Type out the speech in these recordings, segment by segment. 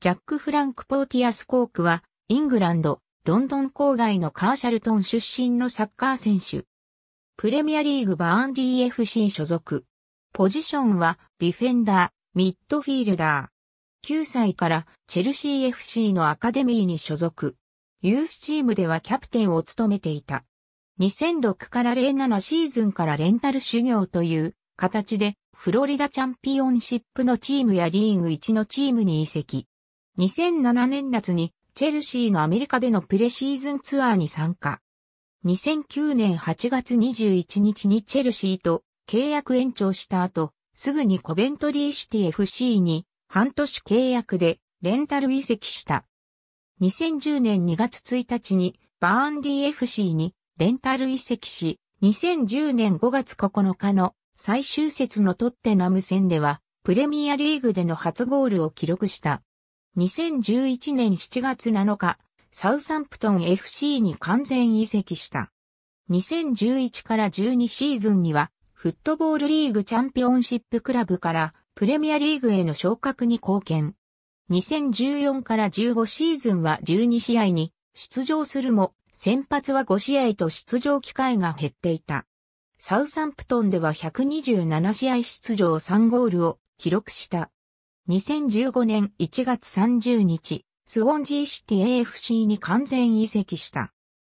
ジャック・フランク・ポーティアス・コークは、イングランド、ロンドン郊外のカーシャルトン出身のサッカー選手。プレミアリーグバーンディ FC 所属。ポジションは、ディフェンダー、ミッドフィールダー。9歳から、チェルシー FC のアカデミーに所属。ユースチームではキャプテンを務めていた。2006から07シーズンからレンタル修行という形で、フロリダチャンピオンシップのチームやリーグ1のチームに移籍。2007年夏にチェルシーのアメリカでのプレシーズンツアーに参加。2009年8月21日にチェルシーと契約延長した後、すぐにコベントリーシティ FC に半年契約でレンタル移籍した。2010年2月1日にバーンリー FC にレンタル移籍し、2010年5月9日の最終節のトッテナム戦では、プレミアリーグでの初ゴールを記録した。2011年7月7日、サウサンプトン FC に完全移籍した。2011から12シーズンには、フットボールリーグチャンピオンシップクラブからプレミアリーグへの昇格に貢献。2014から15シーズンは12試合に出場するも、先発は5試合と出場機会が減っていた。サウサンプトンでは127試合出場3ゴールを記録した。2015年1月30日、スウォンジーシティ AFC に完全移籍した。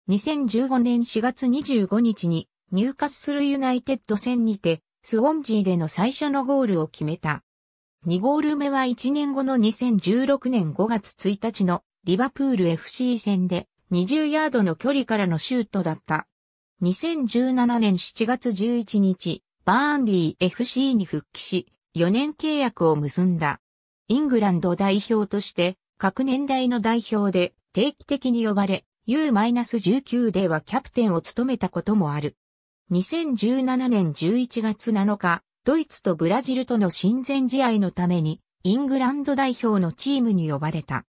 2015年4月25日に入荷するユナイテッド戦にて、スウォンジーでの最初のゴールを決めた。2ゴール目は1年後の2016年5月1日のリバプール FC 戦で20ヤードの距離からのシュートだった。2017年7月11日、バーンリー FC に復帰し、4年契約を結んだ。イングランド代表として各年代の代表で定期的に呼ばれ、U-19 ではキャプテンを務めたこともある。2017年11月7日、ドイツとブラジルとの親善試合のために、イングランド代表のチームに呼ばれた。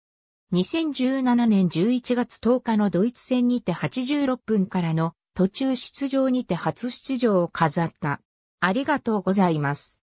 2017年11月10日のドイツ戦にて86分からの途中出場にて初出場を飾った。ありがとうございます。